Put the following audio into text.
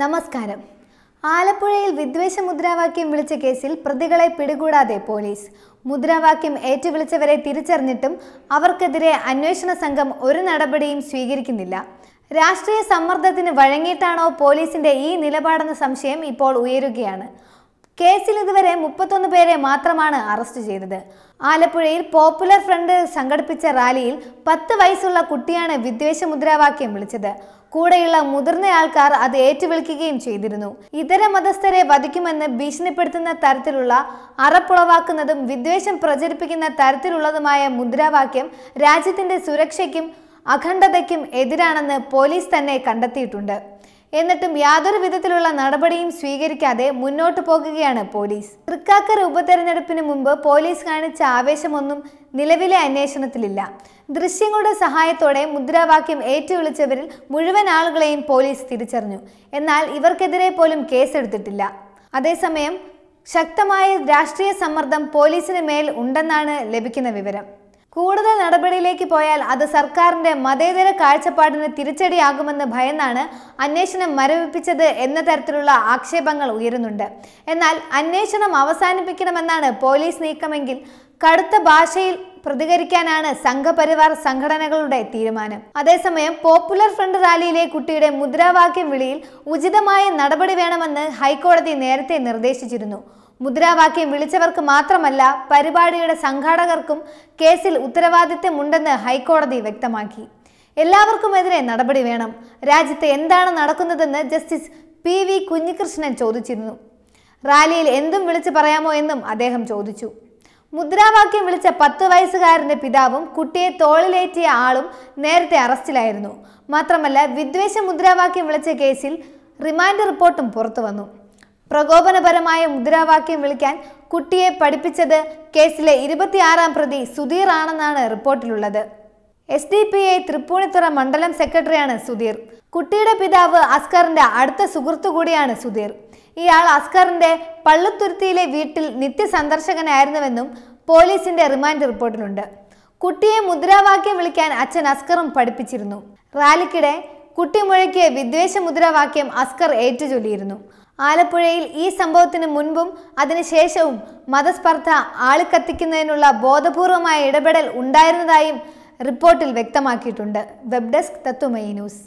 നമസ്കാരം ആലപ്പുഴയിൽ വിദ്വേഷ മുദ്രാവാക്യം വിളിച്ച കേസിൽ പ്രതികളെ പിടികൂടാതെ പോലീസ് മുദ്രാവാക്യം ഏറ്റുവിളിച്ചവരെ തിരിച്ചറിഞ്ഞിട്ടും അവർക്കെതിരെ അന്വേഷണ സംഘം ഒരു നടപടിയും സ്വീകരിക്കുന്നില്ല രാഷ്ട്രീയ സമ്മർദ്ദത്തിന് വഴങ്ങിയിട്ടാണോ പോലീസിന്റെ ഈ നിലപാടെന്ന സംശയം ഇപ്പോൾ ഉയരുകയാണ് കേസിൽ ഇതുവരെ മുപ്പത്തൊന്ന് പേരെ മാത്രമാണ് അറസ്റ്റ് ചെയ്തത് ആലപ്പുഴയിൽ പോപ്പുലർ ഫ്രണ്ട് സംഘടിപ്പിച്ച റാലിയിൽ പത്ത് വയസ്സുള്ള കുട്ടിയാണ് വിദ്വേഷ മുദ്രാവാക്യം വിളിച്ചത് കൂടെയുള്ള മുതിർന്ന ആൾക്കാർ അത് ഏറ്റുവിളിക്കുകയും ചെയ്തിരുന്നു ഇതര മതസ്ഥരെ വധിക്കുമെന്ന് ഭീഷണിപ്പെടുത്തുന്ന തരത്തിലുള്ള അറപ്പുളവാക്കുന്നതും വിദ്വേഷം പ്രചരിപ്പിക്കുന്ന തരത്തിലുള്ളതുമായ മുദ്രാവാക്യം രാജ്യത്തിന്റെ സുരക്ഷയ്ക്കും അഖണ്ഡതയ്ക്കും എതിരാണെന്ന് പോലീസ് തന്നെ കണ്ടെത്തിയിട്ടുണ്ട് എന്നിട്ടും യാതൊരു വിധത്തിലുള്ള നടപടിയും സ്വീകരിക്കാതെ മുന്നോട്ട് പോകുകയാണ് പോലീസ് തൃക്കാക്കർ ഉപതെരഞ്ഞെടുപ്പിന് മുമ്പ് പോലീസ് കാണിച്ച ആവേശമൊന്നും നിലവിലെ അന്വേഷണത്തിലില്ല ദൃശ്യങ്ങളുടെ സഹായത്തോടെ മുദ്രാവാക്യം ഏറ്റുവിളിച്ചവരിൽ മുഴുവൻ ആളുകളെയും പോലീസ് തിരിച്ചറിഞ്ഞു എന്നാൽ ഇവർക്കെതിരെ പോലും കേസെടുത്തിട്ടില്ല അതേസമയം ശക്തമായ രാഷ്ട്രീയ സമ്മർദ്ദം പോലീസിന് മേൽ ഉണ്ടെന്നാണ് ലഭിക്കുന്ന വിവരം കൂടുതൽ നടപടിയിലേക്ക് പോയാൽ അത് സർക്കാരിന്റെ മതേതര കാഴ്ചപ്പാടിന് തിരിച്ചടിയാകുമെന്ന് ഭയന്നാണ് അന്വേഷണം മരവിപ്പിച്ചത് എന്ന തരത്തിലുള്ള ആക്ഷേപങ്ങൾ ഉയരുന്നുണ്ട് എന്നാൽ അന്വേഷണം അവസാനിപ്പിക്കണമെന്നാണ് പോലീസ് നീക്കമെങ്കിൽ കടുത്ത ഭാഷയിൽ പ്രതികരിക്കാനാണ് സംഘപരിവാർ സംഘടനകളുടെ തീരുമാനം അതേസമയം പോപ്പുലർ ഫ്രണ്ട് റാലിയിലെ കുട്ടിയുടെ മുദ്രാവാക്യം വിളിയിൽ ഉചിതമായ നടപടി വേണമെന്ന് ഹൈക്കോടതി നേരത്തെ നിർദ്ദേശിച്ചിരുന്നു മുദ്രാവാക്യം വിളിച്ചവർക്ക് മാത്രമല്ല പരിപാടിയുടെ സംഘാടകർക്കും കേസിൽ ഉത്തരവാദിത്തമുണ്ടെന്ന് ഹൈക്കോടതി വ്യക്തമാക്കി എല്ലാവർക്കുമെതിരെ നടപടി വേണം രാജ്യത്ത് എന്താണ് നടക്കുന്നതെന്ന് ജസ്റ്റിസ് പി വി കുഞ്ഞികൃഷ്ണൻ ചോദിച്ചിരുന്നു റാലിയിൽ എന്തും വിളിച്ചു പറയാമോ എന്നും അദ്ദേഹം ചോദിച്ചു മുദ്രാവാക്യം വിളിച്ച പത്ത് വയസ്സുകാരന്റെ പിതാവും കുട്ടിയെ തോളിലേറ്റിയ ആളും നേരത്തെ അറസ്റ്റിലായിരുന്നു മാത്രമല്ല വിദ്വേഷ മുദ്രാവാക്യം വിളിച്ച കേസിൽ റിമാൻഡ് റിപ്പോർട്ടും പുറത്തു വന്നു പ്രകോപനപരമായ മുദ്രാവാക്യം വിളിക്കാൻ കുട്ടിയെ പഠിപ്പിച്ചത് കേസിലെ ഇരുപത്തിയാറാം പ്രതി സുധീർ ആണെന്നാണ് റിപ്പോർട്ടിലുള്ളത് S D P I Thrippunithura മണ്ഡലം സെക്രട്ടറിയാണ് സുധീർ കുട്ടിയുടെ പിതാവ് അസ്കറിന്റെ അടുത്ത സുഹൃത്തു കൂടിയാണ് സുധീർ ഇയാൾ അസ്കറിന്റെ പള്ളുത്തുരുത്തിയിലെ വീട്ടിൽ നിത്യസന്ദർശകനായിരുന്നുവെന്നും പോലീസിന്റെ റിമാൻഡ് റിപ്പോർട്ടിലുണ്ട് കുട്ടിയെ മുദ്രാവാക്യം വിളിക്കാൻ അച്ഛൻ അസ്കറും പഠിപ്പിച്ചിരുന്നു റാലിക്കിടെ കുട്ടിമുഴയ്ക്ക് വിദ്വേഷ മുദ്രാവാക്യം അസ്കർ ഏറ്റുചൊല്ലിയിരുന്നു ആലപ്പുഴയിൽ ഈ സംഭവത്തിന് മുൻപും അതിനുശേഷവും മതസ്പർദ്ധ ആളിക്കത്തിക്കുന്നതിനുള്ള ബോധപൂർവമായ ഇടപെടൽ ഉണ്ടായിരുന്നതായും റിപ്പോർട്ടിൽ വ്യക്തമാക്കിയിട്ടുണ്ട് വെബ് ഡെസ്ക് തത്തുമയി ന്യൂസ്